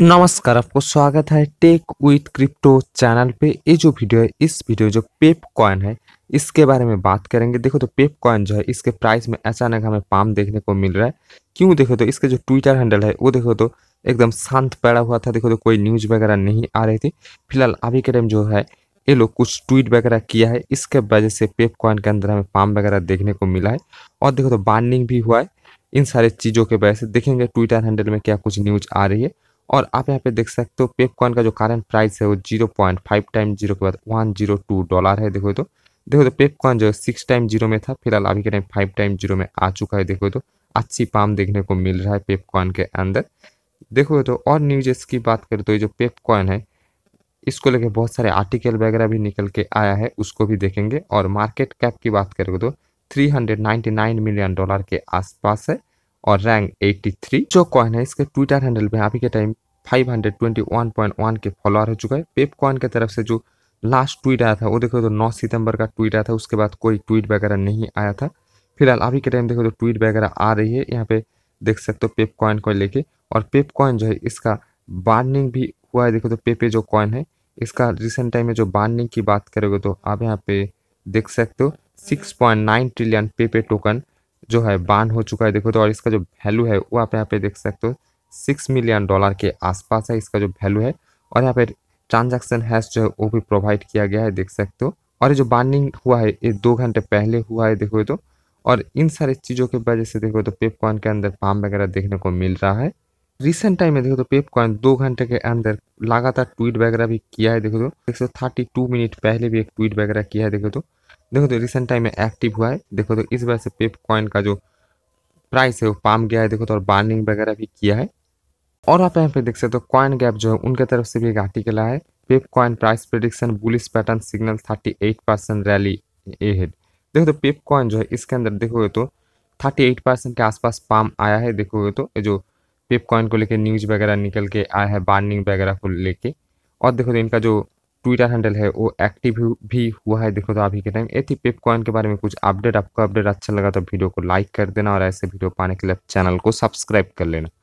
नमस्कार आपको स्वागत है टेक विथ क्रिप्टो चैनल पे ये जो वीडियो है इस वीडियो जो पेप कॉइन है इसके बारे में बात करेंगे देखो तो पेप कॉइन जो है इसके प्राइस में अचानक हमें पाम देखने को मिल रहा है क्यों देखो तो इसके जो ट्विटर हैंडल है वो देखो तो एकदम शांत पड़ा हुआ था देखो तो कोई न्यूज़ वगैरह नहीं आ रही थी फिलहाल अभी के टाइम जो है ये लोग कुछ ट्वीट वगैरह किया है इसके वजह से पेप कॉइन के अंदर हमें पाम वगैरह देखने को मिला है और देखो तो बार्निंग भी हुआ है इन सारे चीज़ों के वजह से देखेंगे ट्विटर हैंडल में क्या कुछ न्यूज़ आ रही है और आप यहाँ पे देख सकते हो पेप का जो करंट प्राइस है वो zero point five time zero के बाद वन जीरो टू डॉलर है देखो तो देखो तो पेप जो है सिक्स टाइम जीरो में था फिलहाल अभी के टाइम फाइव टाइम जीरो में आ चुका है देखो तो अच्छी पाम देखने को मिल रहा है पेप के अंदर देखो तो और न्यूज की बात करें तो ये जो पेप है इसको लेके बहुत सारे आर्टिकल वगैरह भी निकल के आया है उसको भी देखेंगे और मार्केट कैप की बात करें तो 399 मिलियन डॉलर के आसपास है और रैंक 83 जो कॉइन है इसके ट्विटर हैंडल पे अभी के टाइम 521.1 के फॉलोअर हो चुका है पेप कॉइन की तरफ से जो लास्ट ट्वीट आया था वो देखो तो 9 सितंबर का ट्वीट आया था उसके बाद कोई ट्वीट वगैरह नहीं आया था फिलहाल अभी के टाइम देखो तो ट्वीट वगैरह आ रही है यहाँ पे देख सकते हो पेप कॉइन को लेके और पेप कॉइन जो है इसका बार्निंग भी हुआ है देखो तो पेपे जो कॉइन है इसका रिसेंट टाइम में जो बार्निंग की बात करोगे तो आप यहाँ पे देख सकते हो सिक्स ट्रिलियन पेपे टोकन जो है बान हो चुका है देखो तो और इसका जो वैल्यू है वो आप यहाँ पे देख सकते हो सिक्स मिलियन डॉलर के आसपास है इसका जो वैल्यू है और यहाँ पे ट्रांजैक्शन हैश जो है वो भी प्रोवाइड किया गया है देख सकते हो और ये जो बार्निंग हुआ है ये दो घंटे पहले हुआ है देखो तो और इन सारी चीज़ों की वजह से देखो तो पेप कॉइन के अंदर पाम वगैरह देखने को मिल रहा है रिसेंट टाइम में देखो तो पेप कॉइन दो घंटे के अंदर लगातार ट्वीट वगैरह भी किया है देखो तो एक सौ थर्टी टू मिनट पहले भी एक ट्वीट वगैरह किया है देखो तो देखो तो रिसेंट टाइम में एक्टिव हुआ है देखो तो इस वजह से पेप कॉइन का जो प्राइस है वो पाम गया है देखो तो और बार्निंग वगैरह भी किया है और आप यहाँ पे देख सकते हो कॉइन गैप जो है उनके तरफ से भी एक आर्टिकल लाए Pepe coin price prediction bullish pattern signal thirty eight percent rally ahead देखो तो पेप कॉइन जो है इसके अंदर देखोगे तो थर्टी एट परसेंट के आसपास पाम आया है देखोगे तो जो पेप कॉइन को लेकर न्यूज वगैरह निकल के आया है बार्निंग वगैरह को लेके और देखो तो इनका जो ट्विटर हैंडल है वो एक्टिव भी हुआ है देखो तो अभी के टाइम ये थी पेप कॉइन के बारे में कुछ अपडेट आपको अपडेट अच्छा लगा तो वीडियो को लाइक कर देना और ऐसे वीडियो पाने के लिए चैनल को सब्सक्राइब कर लेना